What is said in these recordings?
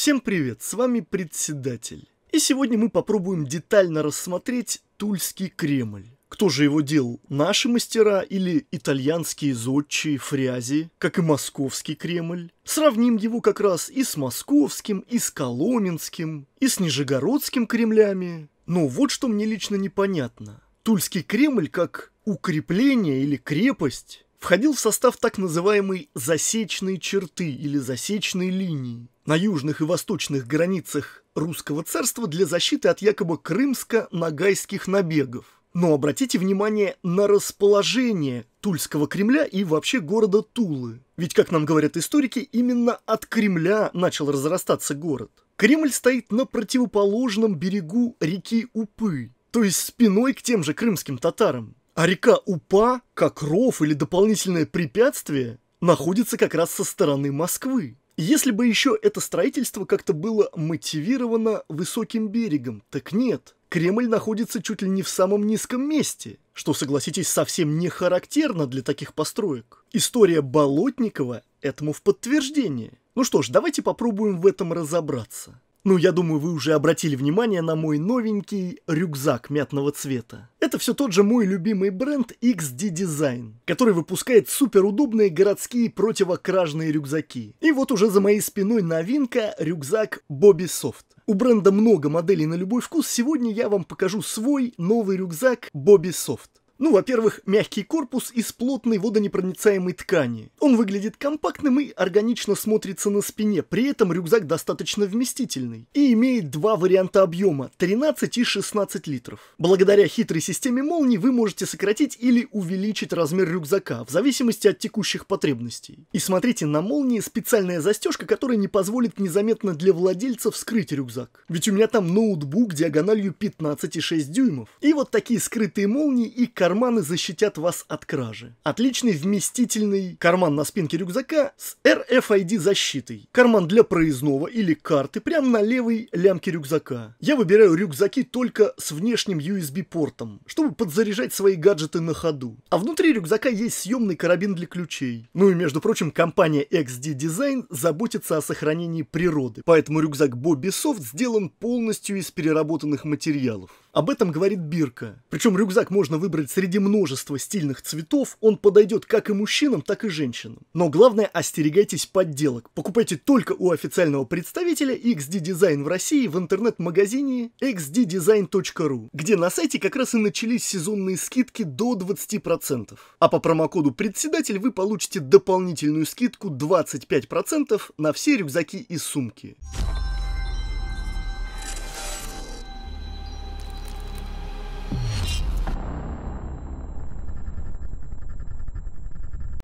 Всем привет, с вами Председатель. И сегодня мы попробуем детально рассмотреть Тульский Кремль. Кто же его делал? Наши мастера или итальянские зодчие, фрязи, как и московский Кремль? Сравним его как раз и с московским, и с коломенским, и с нижегородским Кремлями. Но вот что мне лично непонятно. Тульский Кремль как укрепление или крепость входил в состав так называемой «засечной черты» или «засечной линии» на южных и восточных границах русского царства для защиты от якобы крымско-нагайских набегов. Но обратите внимание на расположение Тульского Кремля и вообще города Тулы. Ведь, как нам говорят историки, именно от Кремля начал разрастаться город. Кремль стоит на противоположном берегу реки Упы, то есть спиной к тем же крымским татарам. А река Упа, как ров или дополнительное препятствие, находится как раз со стороны Москвы. Если бы еще это строительство как-то было мотивировано высоким берегом, так нет. Кремль находится чуть ли не в самом низком месте, что, согласитесь, совсем не характерно для таких построек. История Болотникова этому в подтверждение. Ну что ж, давайте попробуем в этом разобраться. Ну, я думаю, вы уже обратили внимание на мой новенький рюкзак мятного цвета. Это все тот же мой любимый бренд XD Design, который выпускает суперудобные городские противокражные рюкзаки. И вот уже за моей спиной новинка – рюкзак Bobby Soft. У бренда много моделей на любой вкус, сегодня я вам покажу свой новый рюкзак Bobby Soft. Ну, во-первых, мягкий корпус из плотной водонепроницаемой ткани. Он выглядит компактным и органично смотрится на спине, при этом рюкзак достаточно вместительный и имеет два варианта объема – 13 и 16 литров. Благодаря хитрой системе молний вы можете сократить или увеличить размер рюкзака в зависимости от текущих потребностей. И смотрите, на молнии специальная застежка, которая не позволит незаметно для владельца вскрыть рюкзак. Ведь у меня там ноутбук диагональю 15,6 дюймов. И вот такие скрытые молнии и коробки карманы защитят вас от кражи. Отличный вместительный карман на спинке рюкзака с RFID-защитой. Карман для проездного или карты прямо на левой лямке рюкзака. Я выбираю рюкзаки только с внешним USB-портом, чтобы подзаряжать свои гаджеты на ходу. А внутри рюкзака есть съемный карабин для ключей. Ну и, между прочим, компания XD Design заботится о сохранении природы, поэтому рюкзак Bobby Soft сделан полностью из переработанных материалов. Об этом говорит Бирка. Причем рюкзак можно выбрать среди множества стильных цветов, он подойдет как и мужчинам, так и женщинам. Но главное, остерегайтесь подделок. Покупайте только у официального представителя XD Design в России в интернет-магазине xddesign.ru, где на сайте как раз и начались сезонные скидки до 20%. А по промокоду «Председатель» вы получите дополнительную скидку 25% на все рюкзаки и сумки.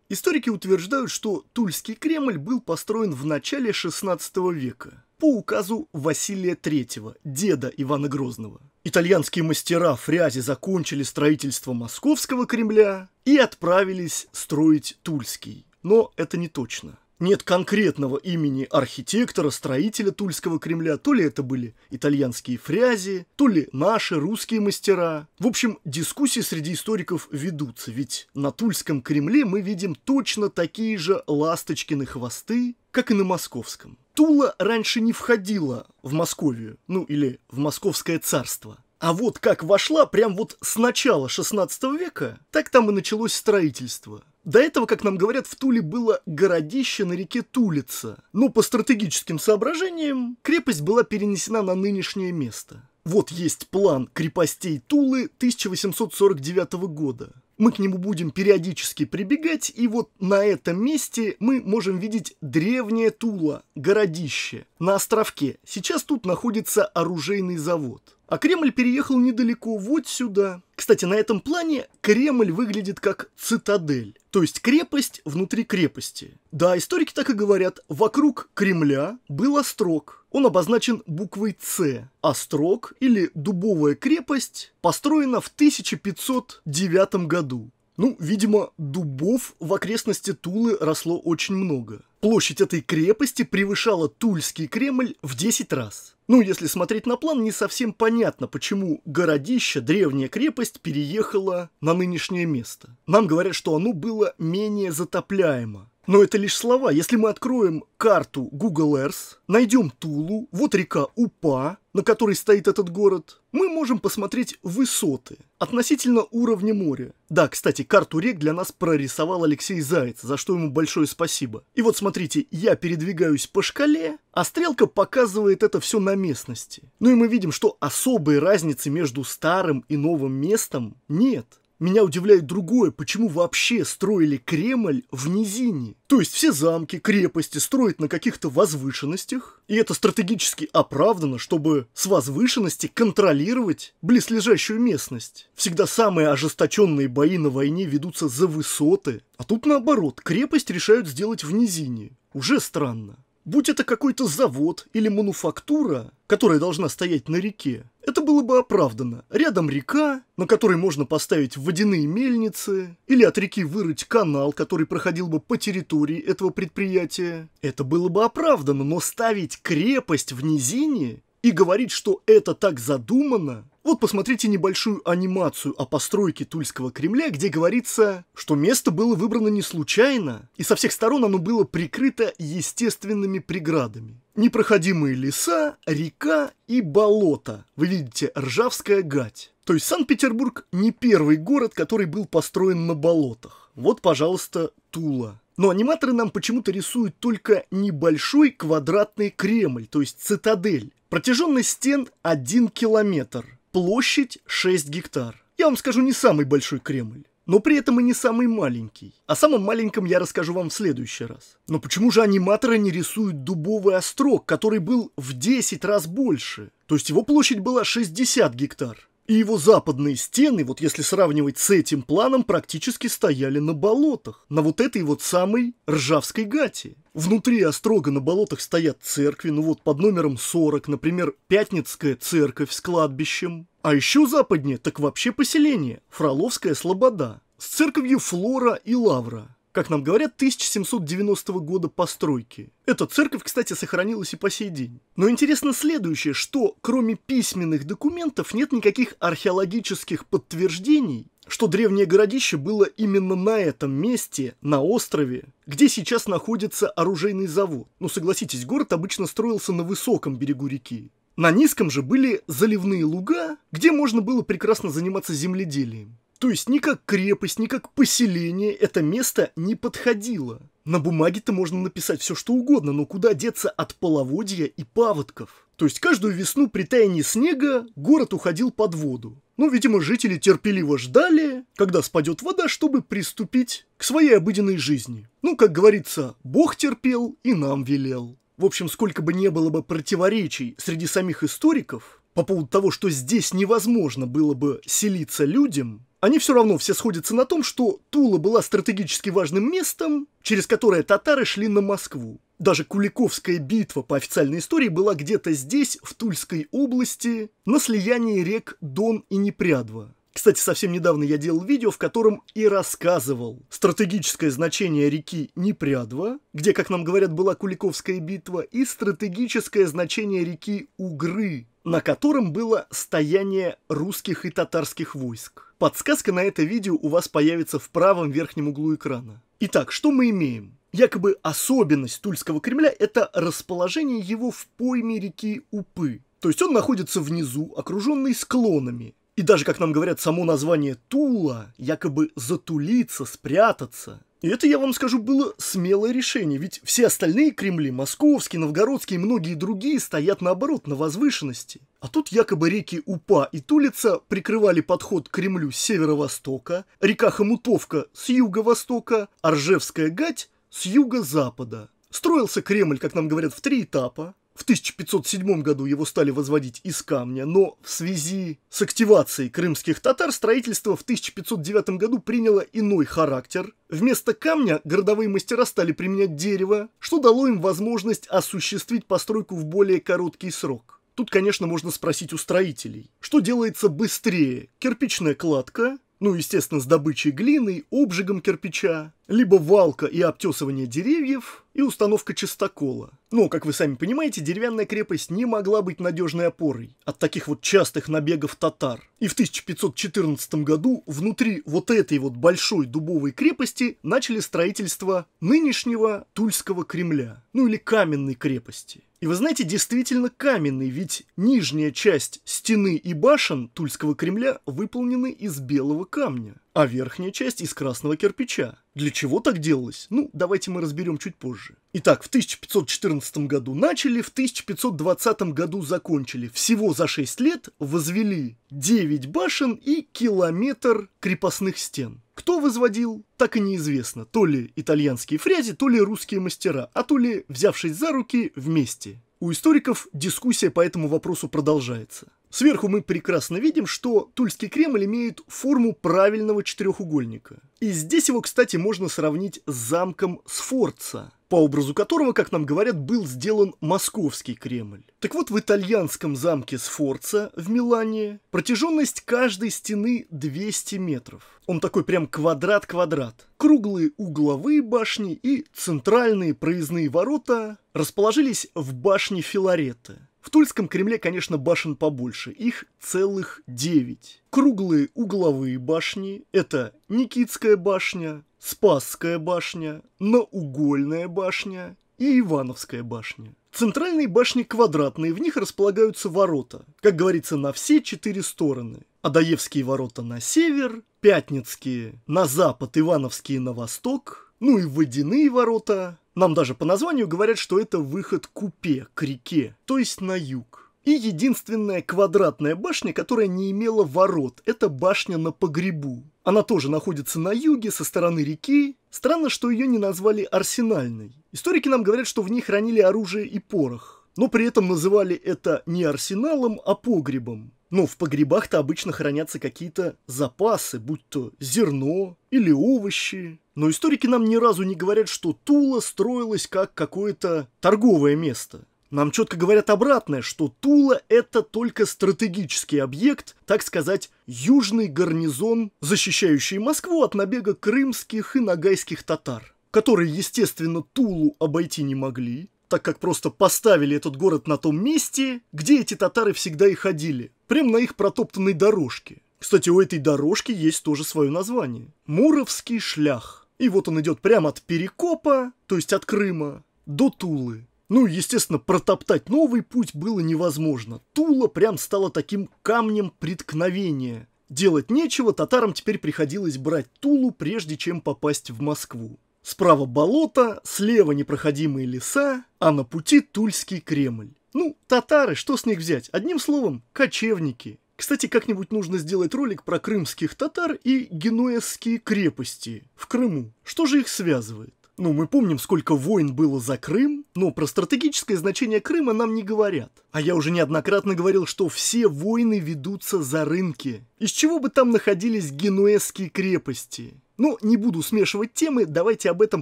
Историки утверждают, что Тульский Кремль был построен в начале XVI века по указу Василия III, деда Ивана Грозного. Итальянские мастера Фрязи закончили строительство Московского Кремля и отправились строить Тульский. Но это не точно. Нет конкретного имени архитектора, строителя Тульского Кремля, то ли это были итальянские фрязи, то ли наши русские мастера. В общем, дискуссии среди историков ведутся, ведь на Тульском Кремле мы видим точно такие же ласточкины хвосты, как и на московском. Тула раньше не входила в Московию, ну или в Московское царство. А вот как вошла, прям вот с начала 16 века, так там и началось строительство. До этого, как нам говорят, в Туле было городище на реке Тулица, но по стратегическим соображениям крепость была перенесена на нынешнее место. Вот есть план крепостей Тулы 1849 года мы к нему будем периодически прибегать, и вот на этом месте мы можем видеть древнее Тула, городище, на островке. Сейчас тут находится оружейный завод. А Кремль переехал недалеко, вот сюда. Кстати, на этом плане Кремль выглядит как цитадель. То есть крепость внутри крепости. Да, историки так и говорят, вокруг Кремля был острог. Он обозначен буквой «С», Острог или «Дубовая крепость» построена в 1509 году. Ну, видимо, дубов в окрестности Тулы росло очень много. Площадь этой крепости превышала Тульский Кремль в 10 раз. Ну, если смотреть на план, не совсем понятно, почему городище, древняя крепость, переехала на нынешнее место. Нам говорят, что оно было менее затопляемо. Но это лишь слова. Если мы откроем карту Google Earth, найдем Тулу, вот река Упа, на которой стоит этот город, мы можем посмотреть высоты относительно уровня моря. Да, кстати, карту рек для нас прорисовал Алексей Заяц, за что ему большое спасибо. И вот смотрите, я передвигаюсь по шкале, а стрелка показывает это все на местности. Ну и мы видим, что особой разницы между старым и новым местом нет. Меня удивляет другое, почему вообще строили Кремль в низине. То есть все замки, крепости строят на каких-то возвышенностях, и это стратегически оправдано, чтобы с возвышенности контролировать близлежащую местность. Всегда самые ожесточенные бои на войне ведутся за высоты, а тут наоборот, крепость решают сделать в низине. Уже странно. Будь это какой-то завод или мануфактура, которая должна стоять на реке, это было бы оправдано. Рядом река, на которой можно поставить водяные мельницы, или от реки вырыть канал, который проходил бы по территории этого предприятия. Это было бы оправдано, но ставить крепость в низине и говорить, что это так задумано, вот посмотрите небольшую анимацию о постройке Тульского Кремля, где говорится, что место было выбрано не случайно, и со всех сторон оно было прикрыто естественными преградами. Непроходимые леса, река и болото. Вы видите, Ржавская гать. То есть Санкт-Петербург не первый город, который был построен на болотах. Вот, пожалуйста, Тула. Но аниматоры нам почему-то рисуют только небольшой квадратный Кремль, то есть цитадель. Протяженность стен 1 километр, площадь 6 гектар. Я вам скажу, не самый большой Кремль но при этом и не самый маленький. О самом маленьком я расскажу вам в следующий раз. Но почему же аниматоры не рисуют дубовый острог, который был в 10 раз больше? То есть его площадь была 60 гектар. И его западные стены, вот если сравнивать с этим планом, практически стояли на болотах, на вот этой вот самой Ржавской гате. Внутри острога на болотах стоят церкви, ну вот под номером 40, например, Пятницкая церковь с кладбищем. А еще западнее, так вообще поселение, Фроловская Слобода, с церковью Флора и Лавра как нам говорят, 1790 года постройки. Эта церковь, кстати, сохранилась и по сей день. Но интересно следующее, что кроме письменных документов нет никаких археологических подтверждений, что древнее городище было именно на этом месте, на острове, где сейчас находится оружейный завод. Но ну, согласитесь, город обычно строился на высоком берегу реки. На низком же были заливные луга, где можно было прекрасно заниматься земледелием. То есть ни как крепость, ни как поселение это место не подходило. На бумаге-то можно написать все что угодно, но куда деться от половодья и паводков? То есть каждую весну при таянии снега город уходил под воду. Ну, видимо, жители терпеливо ждали, когда спадет вода, чтобы приступить к своей обыденной жизни. Ну, как говорится, Бог терпел и нам велел. В общем, сколько бы не было бы противоречий среди самих историков по поводу того, что здесь невозможно было бы селиться людям, они все равно все сходятся на том, что Тула была стратегически важным местом, через которое татары шли на Москву. Даже Куликовская битва по официальной истории была где-то здесь, в Тульской области, на слиянии рек Дон и Непрядва. Кстати, совсем недавно я делал видео, в котором и рассказывал стратегическое значение реки Непрядва, где, как нам говорят, была Куликовская битва, и стратегическое значение реки Угры, на котором было стояние русских и татарских войск. Подсказка на это видео у вас появится в правом верхнем углу экрана. Итак, что мы имеем? Якобы особенность Тульского Кремля – это расположение его в пойме реки Упы. То есть он находится внизу, окруженный склонами. И даже, как нам говорят, само название Тула, якобы затулиться, спрятаться, и это, я вам скажу, было смелое решение, ведь все остальные Кремли, московский, новгородский и многие другие, стоят наоборот, на возвышенности. А тут якобы реки Упа и Тулица прикрывали подход к Кремлю с северо-востока, река Хомутовка с юго-востока, Оржевская гать с юго-запада. Строился Кремль, как нам говорят, в три этапа. В 1507 году его стали возводить из камня, но в связи с активацией крымских татар строительство в 1509 году приняло иной характер. Вместо камня городовые мастера стали применять дерево, что дало им возможность осуществить постройку в более короткий срок. Тут, конечно, можно спросить у строителей, что делается быстрее, кирпичная кладка ну, естественно, с добычей глины, обжигом кирпича, либо валка и обтесывание деревьев, и установка чистокола. Но, как вы сами понимаете, деревянная крепость не могла быть надежной опорой от таких вот частых набегов татар. И в 1514 году внутри вот этой вот большой дубовой крепости начали строительство нынешнего Тульского Кремля, ну или Каменной крепости. И вы знаете, действительно каменный, ведь нижняя часть стены и башен Тульского Кремля выполнены из белого камня а верхняя часть из красного кирпича. Для чего так делалось? Ну, давайте мы разберем чуть позже. Итак, в 1514 году начали, в 1520 году закончили. Всего за 6 лет возвели 9 башен и километр крепостных стен. Кто возводил, так и неизвестно. То ли итальянские фрязи, то ли русские мастера, а то ли, взявшись за руки, вместе. У историков дискуссия по этому вопросу продолжается. Сверху мы прекрасно видим, что Тульский Кремль имеет форму правильного четырехугольника. И здесь его, кстати, можно сравнить с замком Сфорца, по образу которого, как нам говорят, был сделан Московский Кремль. Так вот, в итальянском замке Сфорца в Милане протяженность каждой стены 200 метров. Он такой прям квадрат-квадрат. Круглые угловые башни и центральные проездные ворота расположились в башне Филарета. В Тульском Кремле, конечно, башен побольше, их целых девять. Круглые угловые башни – это Никитская башня, Спасская башня, Наугольная башня и Ивановская башня. Центральные башни квадратные, в них располагаются ворота, как говорится, на все четыре стороны. Адаевские ворота на север, Пятницкие на запад, Ивановские на восток, ну и водяные ворота нам даже по названию говорят, что это выход купе к реке, то есть на юг. И единственная квадратная башня, которая не имела ворот, это башня на погребу. Она тоже находится на юге, со стороны реки. Странно, что ее не назвали арсенальной. Историки нам говорят, что в ней хранили оружие и порох но при этом называли это не арсеналом, а погребом. Ну, в погребах-то обычно хранятся какие-то запасы, будь то зерно или овощи. Но историки нам ни разу не говорят, что Тула строилась как какое-то торговое место. Нам четко говорят обратное, что Тула – это только стратегический объект, так сказать, южный гарнизон, защищающий Москву от набега крымских и нагайских татар, которые, естественно, Тулу обойти не могли, так как просто поставили этот город на том месте, где эти татары всегда и ходили, прямо на их протоптанной дорожке. Кстати, у этой дорожки есть тоже свое название. Муровский шлях. И вот он идет прямо от Перекопа, то есть от Крыма, до Тулы. Ну, естественно, протоптать новый путь было невозможно. Тула прям стала таким камнем преткновения. Делать нечего, татарам теперь приходилось брать Тулу, прежде чем попасть в Москву. Справа болото, слева непроходимые леса, а на пути Тульский Кремль. Ну, татары, что с них взять? Одним словом, кочевники. Кстати, как-нибудь нужно сделать ролик про крымских татар и генуэзские крепости в Крыму. Что же их связывает? Ну, мы помним, сколько войн было за Крым, но про стратегическое значение Крыма нам не говорят. А я уже неоднократно говорил, что все войны ведутся за рынки. Из чего бы там находились генуэзские крепости? Но ну, не буду смешивать темы, давайте об этом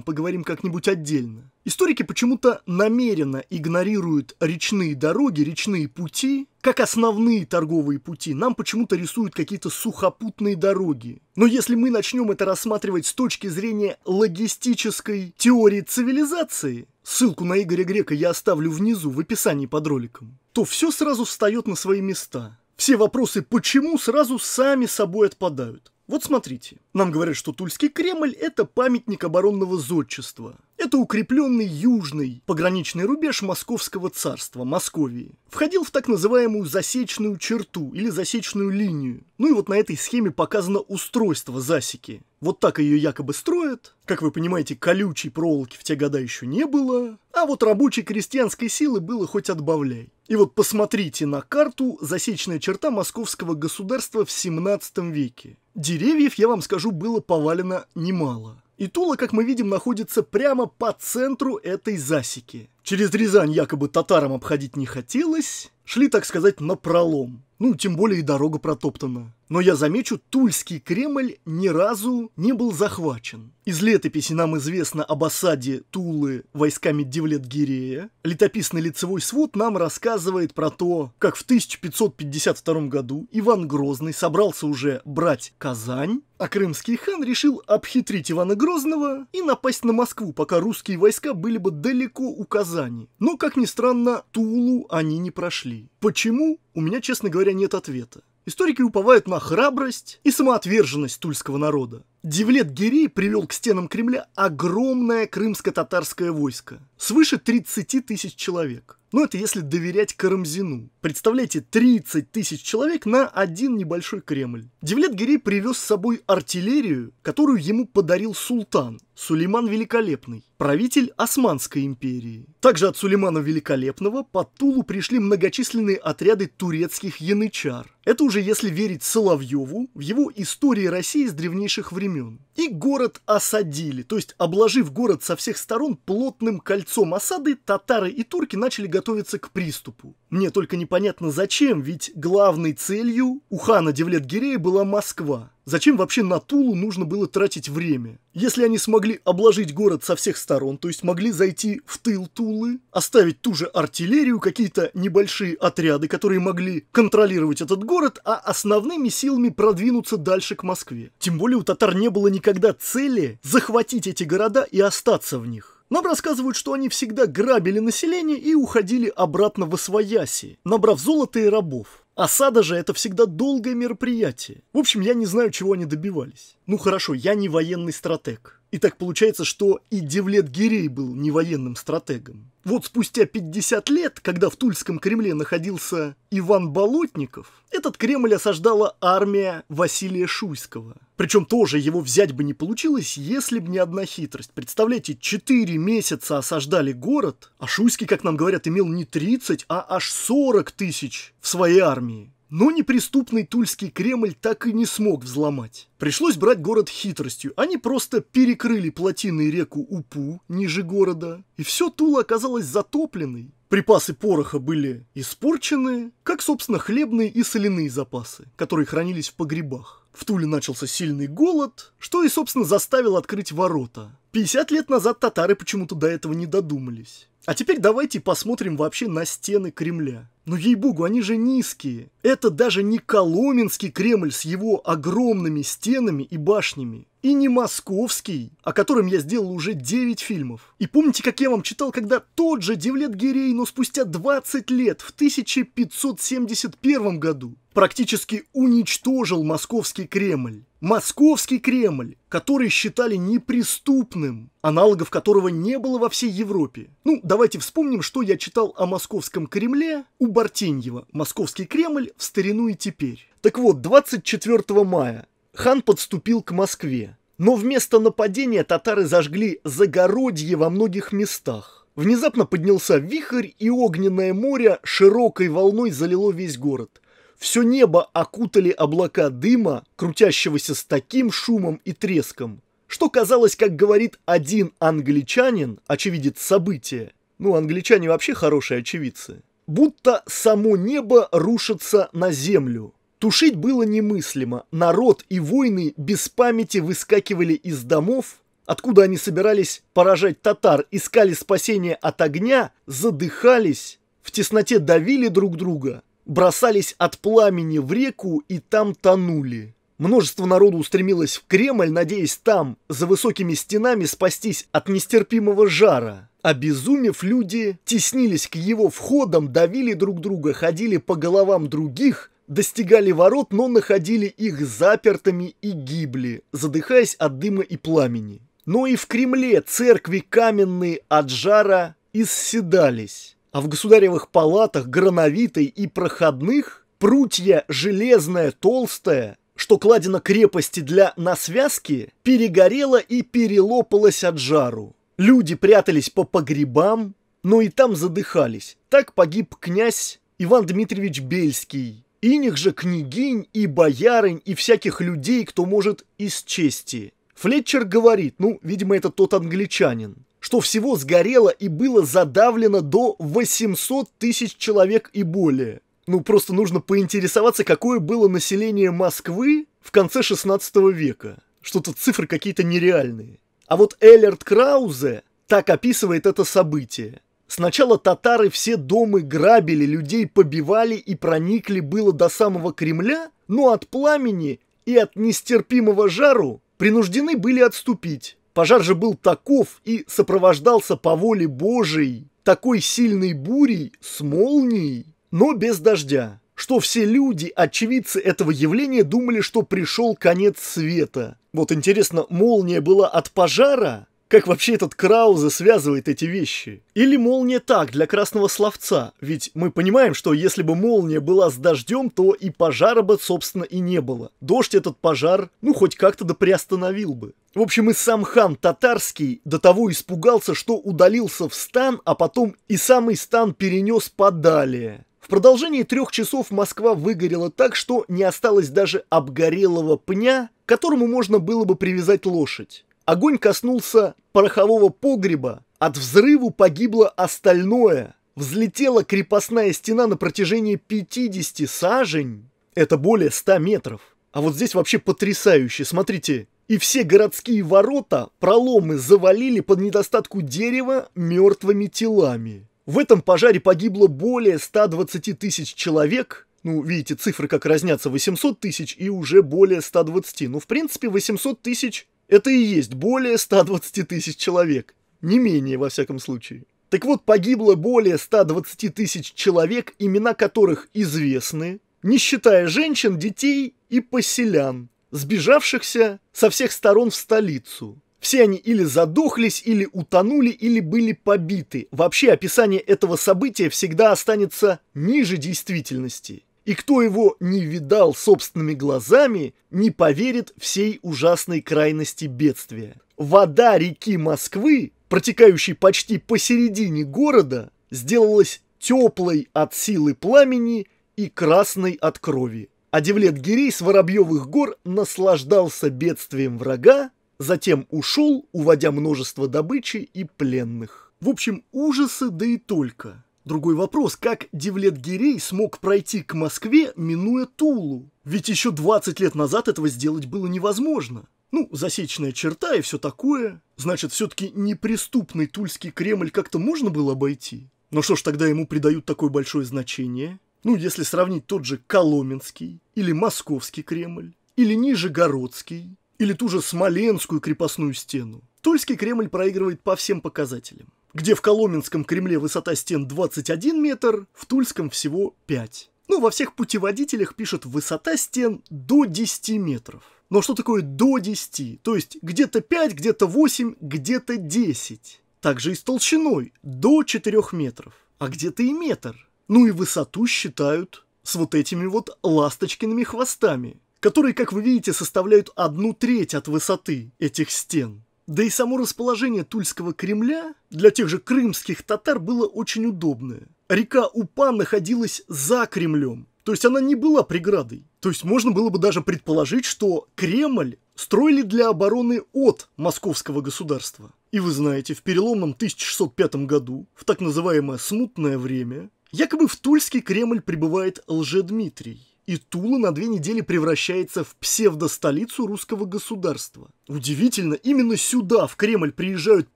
поговорим как-нибудь отдельно. Историки почему-то намеренно игнорируют речные дороги, речные пути, как основные торговые пути. Нам почему-то рисуют какие-то сухопутные дороги. Но если мы начнем это рассматривать с точки зрения логистической теории цивилизации, ссылку на Игоря Грека я оставлю внизу в описании под роликом, то все сразу встает на свои места. Все вопросы «почему» сразу сами собой отпадают. Вот смотрите, нам говорят, что Тульский Кремль – это памятник оборонного зодчества. Это укрепленный южный пограничный рубеж Московского царства, Московии. Входил в так называемую засечную черту или засечную линию. Ну и вот на этой схеме показано устройство засеки. Вот так ее якобы строят. Как вы понимаете, колючей проволоки в те года еще не было. А вот рабочей крестьянской силы было хоть отбавляй. И вот посмотрите на карту засечная черта московского государства в 17 веке. Деревьев, я вам скажу, было повалено немало. И Тула, как мы видим, находится прямо по центру этой засеки. Через Рязань якобы татарам обходить не хотелось, шли, так сказать, на пролом. Ну, тем более и дорога протоптана. Но я замечу, Тульский Кремль ни разу не был захвачен. Из летописи нам известно об осаде Тулы войсками Девлет-Гирея. Летописный лицевой свод нам рассказывает про то, как в 1552 году Иван Грозный собрался уже брать Казань, а крымский хан решил обхитрить Ивана Грозного и напасть на Москву, пока русские войска были бы далеко у Казани. Казани. Но, как ни странно, Тулу они не прошли. Почему? У меня, честно говоря, нет ответа. Историки уповают на храбрость и самоотверженность тульского народа. Дивлет Гирей привел к стенам Кремля огромное крымско-татарское войско. Свыше 30 тысяч человек. Но это если доверять Карамзину. Представляете, 30 тысяч человек на один небольшой Кремль. Дивлет Гирей привез с собой артиллерию, которую ему подарил султан. Сулейман Великолепный, правитель Османской империи. Также от Сулеймана Великолепного под Тулу пришли многочисленные отряды турецких янычар. Это уже если верить Соловьеву в его истории России с древнейших времен. И город осадили, то есть обложив город со всех сторон плотным кольцом осады, татары и турки начали готовиться к приступу. Мне только непонятно зачем, ведь главной целью у хана Девлет-Гирея была Москва. Зачем вообще на Тулу нужно было тратить время? Если они смогли обложить город со всех сторон, то есть могли зайти в тыл Тулы, оставить ту же артиллерию, какие-то небольшие отряды, которые могли контролировать этот город, а основными силами продвинуться дальше к Москве. Тем более у татар не было никогда цели захватить эти города и остаться в них. Нам рассказывают, что они всегда грабили население и уходили обратно в Освояси, набрав золото и рабов. Осада же это всегда долгое мероприятие. В общем, я не знаю, чего они добивались. Ну хорошо, я не военный стратег. И так получается, что и Девлет Гирей был не военным стратегом. Вот спустя 50 лет, когда в Тульском Кремле находился Иван Болотников, этот Кремль осаждала армия Василия Шуйского. Причем тоже его взять бы не получилось, если бы не одна хитрость. Представляете, 4 месяца осаждали город, а Шуйский, как нам говорят, имел не 30, а аж 40 тысяч в своей армии. Но неприступный Тульский Кремль так и не смог взломать. Пришлось брать город хитростью. Они просто перекрыли плотиной реку Упу ниже города, и все Тула оказалось затопленной. Припасы пороха были испорчены, как, собственно, хлебные и соляные запасы, которые хранились в погребах. В Туле начался сильный голод, что и, собственно, заставило открыть ворота. 50 лет назад татары почему-то до этого не додумались. А теперь давайте посмотрим вообще на стены Кремля. Но ну, ей-богу, они же низкие. Это даже не Коломенский Кремль с его огромными стенами и башнями. И не московский, о котором я сделал уже 9 фильмов. И помните, как я вам читал, когда тот же Девлет Гирей, но спустя 20 лет, в 1571 году, практически уничтожил московский Кремль. Московский Кремль, который считали неприступным, аналогов которого не было во всей Европе. Ну, давайте вспомним, что я читал о московском Кремле у Бартеньева «Московский Кремль в старину и теперь». Так вот, 24 мая хан подступил к Москве. Но вместо нападения татары зажгли загородье во многих местах. Внезапно поднялся вихрь, и огненное море широкой волной залило весь город. Все небо окутали облака дыма, крутящегося с таким шумом и треском, что казалось, как говорит один англичанин, очевидец события, ну, англичане вообще хорошие очевидцы, будто само небо рушится на землю. Тушить было немыслимо, народ и войны без памяти выскакивали из домов, откуда они собирались поражать татар, искали спасение от огня, задыхались, в тесноте давили друг друга, бросались от пламени в реку и там тонули. Множество народу устремилось в Кремль, надеясь там, за высокими стенами, спастись от нестерпимого жара. Обезумев, люди теснились к его входам, давили друг друга, ходили по головам других, достигали ворот, но находили их запертыми и гибли, задыхаясь от дыма и пламени. Но и в Кремле церкви каменные от жара исседались а в государевых палатах грановитой и проходных прутья железное, толстое, что кладено крепости для насвязки, перегорело и перелопалось от жару. Люди прятались по погребам, но и там задыхались. Так погиб князь Иван Дмитриевич Бельский. и них же княгинь и боярынь и всяких людей, кто может из чести. Флетчер говорит, ну, видимо, это тот англичанин, что всего сгорело и было задавлено до 800 тысяч человек и более. Ну, просто нужно поинтересоваться, какое было население Москвы в конце 16 века. Что-то цифры какие-то нереальные. А вот Эллерт Краузе так описывает это событие. Сначала татары все дома грабили, людей побивали и проникли было до самого Кремля, но от пламени и от нестерпимого жару принуждены были отступить Пожар же был таков и сопровождался по воле Божией такой сильной бурей с молнией, но без дождя, что все люди, очевидцы этого явления, думали, что пришел конец света. Вот интересно, молния была от пожара как вообще этот Краузе связывает эти вещи? Или молния так, для красного словца? Ведь мы понимаем, что если бы молния была с дождем, то и пожара бы, собственно, и не было. Дождь этот пожар, ну, хоть как-то да приостановил бы. В общем, и сам хан татарский до того испугался, что удалился в стан, а потом и самый стан перенес подалее. В продолжении трех часов Москва выгорела так, что не осталось даже обгорелого пня, к которому можно было бы привязать лошадь. Огонь коснулся порохового погреба, от взрыву погибло остальное. Взлетела крепостная стена на протяжении 50 сажень. Это более 100 метров. А вот здесь вообще потрясающе. Смотрите, и все городские ворота, проломы завалили под недостатку дерева мертвыми телами. В этом пожаре погибло более 120 тысяч человек. Ну, видите, цифры как разнятся, 800 тысяч и уже более 120. Ну, в принципе, 800 тысяч это и есть более 120 тысяч человек. Не менее, во всяком случае. Так вот, погибло более 120 тысяч человек, имена которых известны, не считая женщин, детей и поселян, сбежавшихся со всех сторон в столицу. Все они или задохлись, или утонули, или были побиты. Вообще описание этого события всегда останется ниже действительности и кто его не видал собственными глазами, не поверит всей ужасной крайности бедствия. Вода реки Москвы, протекающей почти посередине города, сделалась теплой от силы пламени и красной от крови. А Девлет-Гирей с Воробьевых гор наслаждался бедствием врага, затем ушел, уводя множество добычи и пленных. В общем, ужасы да и только. Другой вопрос, как Девлет Гирей смог пройти к Москве, минуя Тулу? Ведь еще 20 лет назад этого сделать было невозможно. Ну, засечная черта и все такое. Значит, все-таки неприступный Тульский Кремль как-то можно было обойти? Но что ж тогда ему придают такое большое значение? Ну, если сравнить тот же Коломенский, или Московский Кремль, или Нижегородский, или ту же Смоленскую крепостную стену. Тульский Кремль проигрывает по всем показателям где в Коломенском Кремле высота стен 21 метр, в Тульском всего 5. Ну, во всех путеводителях пишут высота стен до 10 метров. Но что такое до 10? То есть где-то 5, где-то 8, где-то 10. Также и с толщиной до 4 метров, а где-то и метр. Ну и высоту считают с вот этими вот ласточкиными хвостами, которые, как вы видите, составляют одну треть от высоты этих стен. Да и само расположение Тульского Кремля для тех же крымских татар было очень удобное. Река Упа находилась за Кремлем, то есть она не была преградой. То есть можно было бы даже предположить, что Кремль строили для обороны от московского государства. И вы знаете, в переломном 1605 году, в так называемое «смутное время», якобы в Тульский Кремль прибывает Лжедмитрий и Тула на две недели превращается в псевдостолицу русского государства. Удивительно, именно сюда, в Кремль, приезжают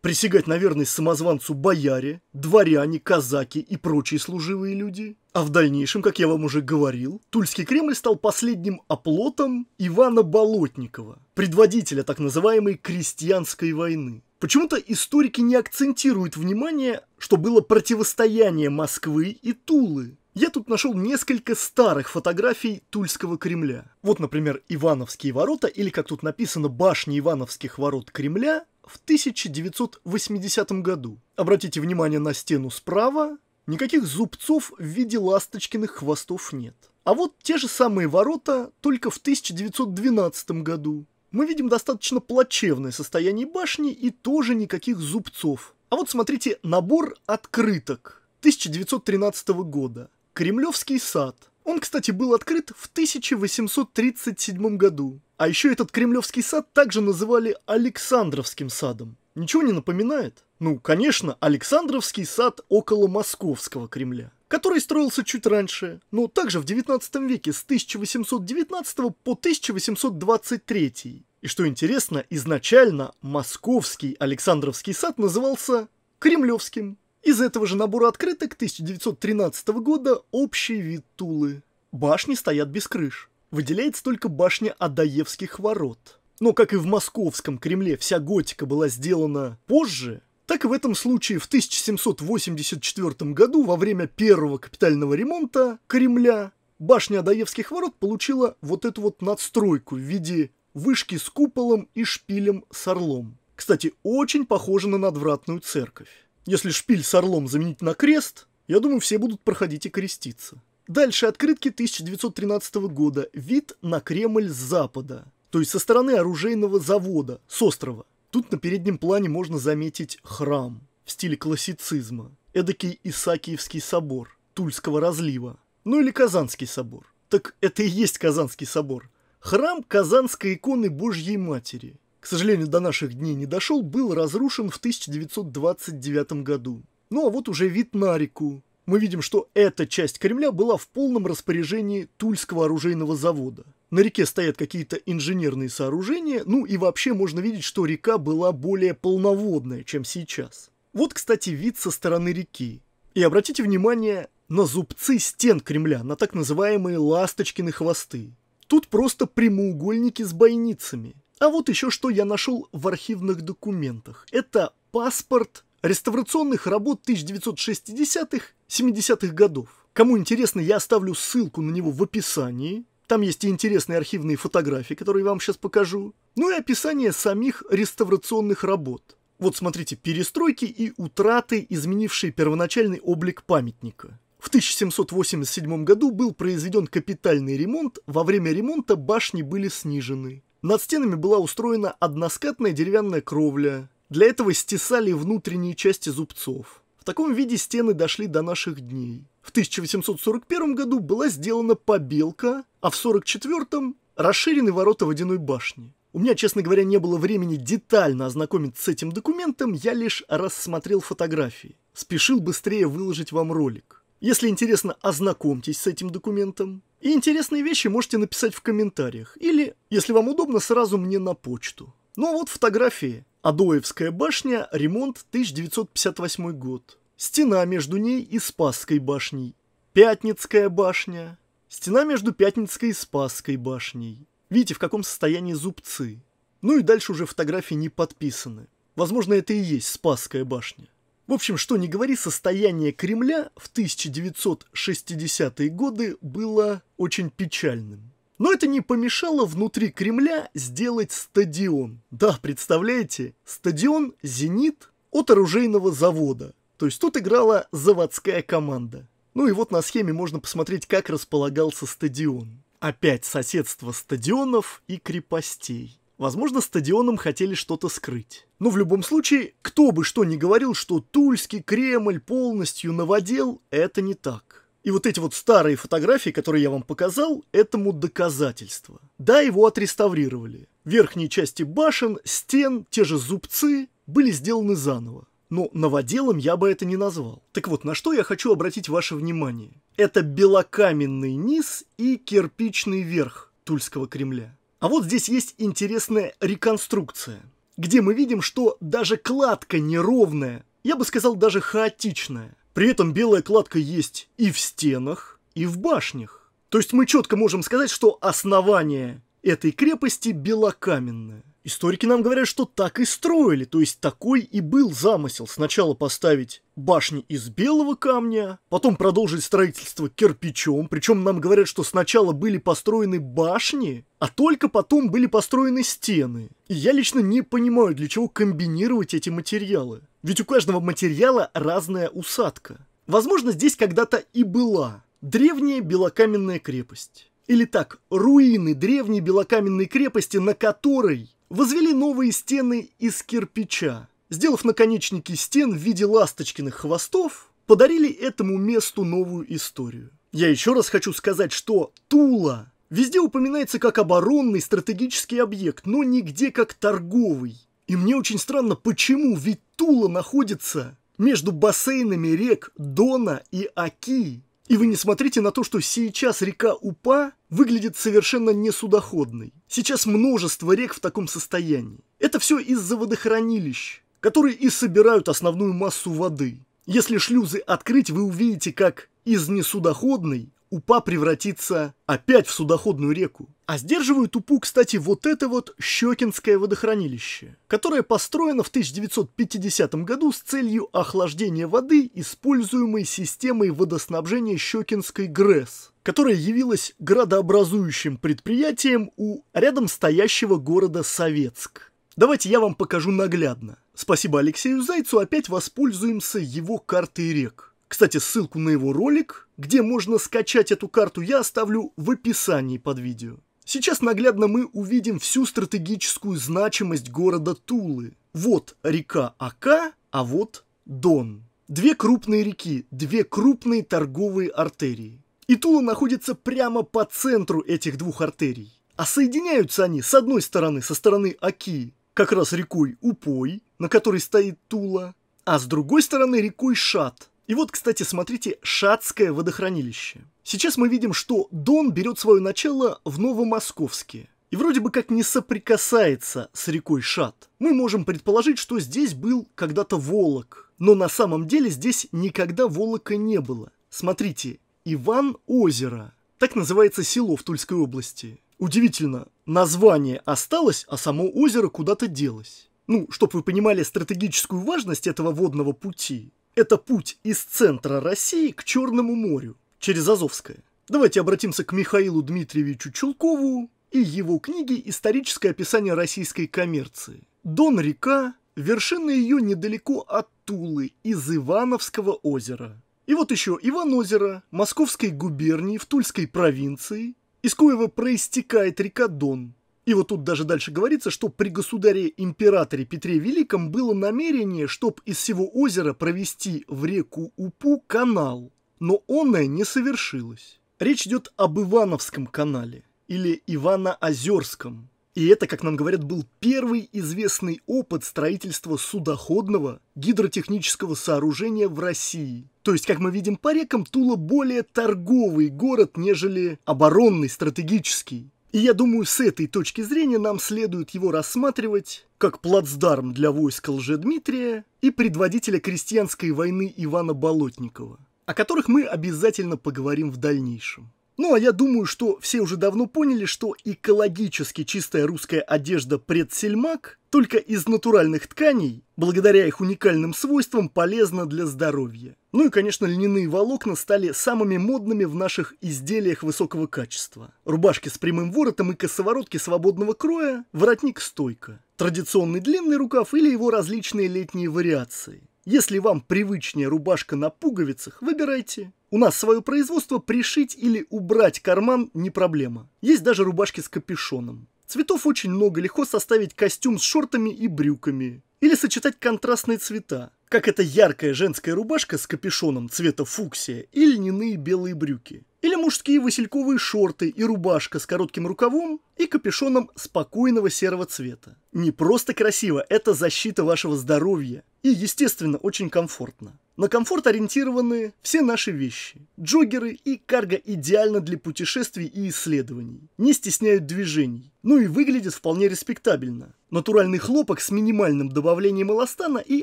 присягать на верность самозванцу бояре, дворяне, казаки и прочие служивые люди. А в дальнейшем, как я вам уже говорил, Тульский Кремль стал последним оплотом Ивана Болотникова, предводителя так называемой крестьянской войны. Почему-то историки не акцентируют внимание, что было противостояние Москвы и Тулы. Я тут нашел несколько старых фотографий Тульского Кремля. Вот, например, Ивановские ворота, или как тут написано, башни Ивановских ворот Кремля в 1980 году. Обратите внимание на стену справа, никаких зубцов в виде ласточкиных хвостов нет. А вот те же самые ворота, только в 1912 году. Мы видим достаточно плачевное состояние башни и тоже никаких зубцов. А вот смотрите, набор открыток 1913 года. Кремлевский сад. Он, кстати, был открыт в 1837 году. А еще этот Кремлевский сад также называли Александровским садом. Ничего не напоминает? Ну, конечно, Александровский сад около Московского Кремля, который строился чуть раньше, но также в 19 веке с 1819 по 1823. И что интересно, изначально Московский Александровский сад назывался Кремлевским. Из этого же набора открыток 1913 года общий вид Тулы. Башни стоят без крыш. Выделяется только башня Адаевских ворот. Но как и в московском Кремле вся готика была сделана позже, так и в этом случае в 1784 году во время первого капитального ремонта Кремля башня Адаевских ворот получила вот эту вот надстройку в виде вышки с куполом и шпилем с орлом. Кстати, очень похоже на надвратную церковь. Если шпиль с орлом заменить на крест, я думаю, все будут проходить и креститься. Дальше открытки 1913 года. Вид на Кремль с запада, то есть со стороны оружейного завода, с острова. Тут на переднем плане можно заметить храм в стиле классицизма, эдакий Исаакиевский собор Тульского разлива, ну или Казанский собор. Так это и есть Казанский собор. Храм Казанской иконы Божьей Матери – к сожалению, до наших дней не дошел, был разрушен в 1929 году. Ну а вот уже вид на реку. Мы видим, что эта часть Кремля была в полном распоряжении Тульского оружейного завода. На реке стоят какие-то инженерные сооружения, ну и вообще можно видеть, что река была более полноводная, чем сейчас. Вот, кстати, вид со стороны реки. И обратите внимание на зубцы стен Кремля, на так называемые ласточкины хвосты. Тут просто прямоугольники с бойницами – а вот еще что я нашел в архивных документах. Это паспорт реставрационных работ 1960 70-х годов. Кому интересно, я оставлю ссылку на него в описании. Там есть и интересные архивные фотографии, которые я вам сейчас покажу. Ну и описание самих реставрационных работ. Вот смотрите, перестройки и утраты, изменившие первоначальный облик памятника. В 1787 году был произведен капитальный ремонт, во время ремонта башни были снижены. Над стенами была устроена односкатная деревянная кровля. Для этого стесали внутренние части зубцов. В таком виде стены дошли до наших дней. В 1841 году была сделана побелка, а в 1944 расширены ворота водяной башни. У меня, честно говоря, не было времени детально ознакомиться с этим документом, я лишь рассмотрел фотографии. Спешил быстрее выложить вам ролик. Если интересно, ознакомьтесь с этим документом. И интересные вещи можете написать в комментариях. Или, если вам удобно, сразу мне на почту. Ну а вот фотографии. Адоевская башня, ремонт 1958 год. Стена между ней и Спасской башней. Пятницкая башня. Стена между Пятницкой и Спасской башней. Видите, в каком состоянии зубцы. Ну и дальше уже фотографии не подписаны. Возможно, это и есть Спасская башня. В общем, что не говори, состояние Кремля в 1960-е годы было очень печальным. Но это не помешало внутри Кремля сделать стадион. Да, представляете, стадион «Зенит» от оружейного завода. То есть тут играла заводская команда. Ну и вот на схеме можно посмотреть, как располагался стадион. Опять соседство стадионов и крепостей. Возможно, стадионом хотели что-то скрыть. Но ну, в любом случае, кто бы что ни говорил, что Тульский Кремль полностью наводил, это не так. И вот эти вот старые фотографии, которые я вам показал, этому доказательство. Да, его отреставрировали. Верхние части башен, стен, те же зубцы были сделаны заново. Но новоделом я бы это не назвал. Так вот, на что я хочу обратить ваше внимание. Это белокаменный низ и кирпичный верх Тульского Кремля. А вот здесь есть интересная реконструкция, где мы видим, что даже кладка неровная, я бы сказал даже хаотичная. При этом белая кладка есть и в стенах, и в башнях. То есть мы четко можем сказать, что основание этой крепости белокаменное. Историки нам говорят, что так и строили, то есть такой и был замысел. Сначала поставить башни из белого камня, потом продолжить строительство кирпичом, причем нам говорят, что сначала были построены башни, а только потом были построены стены. И я лично не понимаю, для чего комбинировать эти материалы. Ведь у каждого материала разная усадка. Возможно, здесь когда-то и была древняя белокаменная крепость. Или так, руины древней белокаменной крепости, на которой возвели новые стены из кирпича сделав наконечники стен в виде ласточкиных хвостов, подарили этому месту новую историю. Я еще раз хочу сказать, что Тула везде упоминается как оборонный стратегический объект, но нигде как торговый. И мне очень странно, почему, ведь Тула находится между бассейнами рек Дона и Аки. И вы не смотрите на то, что сейчас река Упа выглядит совершенно несудоходной. Сейчас множество рек в таком состоянии. Это все из-за водохранилищ которые и собирают основную массу воды. Если шлюзы открыть, вы увидите, как из несудоходной Упа превратится опять в судоходную реку. А сдерживает Упу, кстати, вот это вот Щекинское водохранилище, которое построено в 1950 году с целью охлаждения воды, используемой системой водоснабжения Щекинской ГРЭС, которая явилась градообразующим предприятием у рядом стоящего города Советск. Давайте я вам покажу наглядно. Спасибо Алексею Зайцу, опять воспользуемся его картой рек. Кстати, ссылку на его ролик, где можно скачать эту карту, я оставлю в описании под видео. Сейчас наглядно мы увидим всю стратегическую значимость города Тулы. Вот река Ака, а вот Дон. Две крупные реки, две крупные торговые артерии. И Тула находится прямо по центру этих двух артерий. А соединяются они с одной стороны, со стороны Аки, как раз рекой Упой, на которой стоит Тула, а с другой стороны рекой Шат. И вот, кстати, смотрите, Шатское водохранилище. Сейчас мы видим, что Дон берет свое начало в Новомосковске и вроде бы как не соприкасается с рекой Шат. Мы можем предположить, что здесь был когда-то Волок, но на самом деле здесь никогда Волока не было. Смотрите, Иван Озеро. Так называется село в Тульской области. Удивительно, название осталось, а само озеро куда-то делось. Ну, чтобы вы понимали стратегическую важность этого водного пути, это путь из центра России к Черному морю, через Азовское. Давайте обратимся к Михаилу Дмитриевичу Чулкову и его книге «Историческое описание российской коммерции». Дон-река, вершина ее недалеко от Тулы, из Ивановского озера. И вот еще Иван-озеро, Московской губернии в Тульской провинции, из коего проистекает река Дон. И вот тут даже дальше говорится, что при государе-императоре Петре Великом было намерение, чтоб из всего озера провести в реку Упу канал, но оно не совершилось. Речь идет об Ивановском канале или Ивано-Озерском, и это, как нам говорят, был первый известный опыт строительства судоходного гидротехнического сооружения в России. То есть, как мы видим по рекам, Тула более торговый город, нежели оборонный, стратегический. И я думаю, с этой точки зрения нам следует его рассматривать как плацдарм для войска Лжедмитрия и предводителя крестьянской войны Ивана Болотникова, о которых мы обязательно поговорим в дальнейшем. Ну, а я думаю, что все уже давно поняли, что экологически чистая русская одежда предсельмак только из натуральных тканей, благодаря их уникальным свойствам, полезна для здоровья. Ну и, конечно, льняные волокна стали самыми модными в наших изделиях высокого качества. Рубашки с прямым воротом и косоворотки свободного кроя, воротник стойка, традиционный длинный рукав или его различные летние вариации. Если вам привычнее рубашка на пуговицах, выбирайте. У нас свое производство пришить или убрать карман не проблема. Есть даже рубашки с капюшоном. Цветов очень много, легко составить костюм с шортами и брюками. Или сочетать контрастные цвета, как эта яркая женская рубашка с капюшоном цвета фуксия и льняные белые брюки. Или мужские васильковые шорты и рубашка с коротким рукавом и капюшоном спокойного серого цвета. Не просто красиво, это защита вашего здоровья. И, естественно, очень комфортно. На комфорт ориентированы все наши вещи. Джоггеры и карго идеально для путешествий и исследований. Не стесняют движений. Ну и выглядят вполне респектабельно. Натуральный хлопок с минимальным добавлением эластана и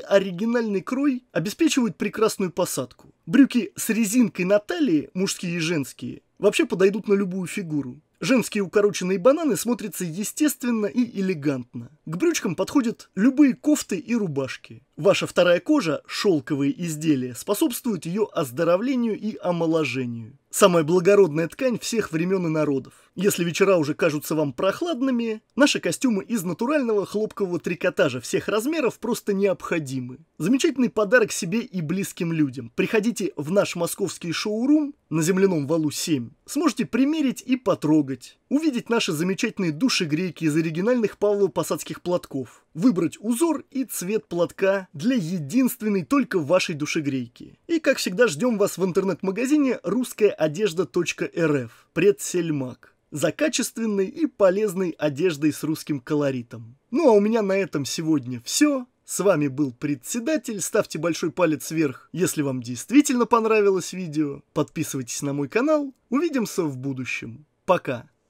оригинальный крой обеспечивают прекрасную посадку. Брюки с резинкой на талии, мужские и женские, вообще подойдут на любую фигуру. Женские укороченные бананы смотрятся естественно и элегантно. К брючкам подходят любые кофты и рубашки. Ваша вторая кожа, шелковые изделия, способствуют ее оздоровлению и омоложению. Самая благородная ткань всех времен и народов. Если вечера уже кажутся вам прохладными, наши костюмы из натурального хлопкового трикотажа всех размеров просто необходимы. Замечательный подарок себе и близким людям. Приходите в наш московский шоурум на земляном валу 7. Сможете примерить и потрогать увидеть наши замечательные душегрейки из оригинальных павло-посадских платков, выбрать узор и цвет платка для единственной только вашей душегрейки. И, как всегда, ждем вас в интернет-магазине русскаяодежда.рф, предсельмак за качественной и полезной одеждой с русским колоритом. Ну а у меня на этом сегодня все. С вами был председатель. Ставьте большой палец вверх, если вам действительно понравилось видео. Подписывайтесь на мой канал. Увидимся в будущем. Пока.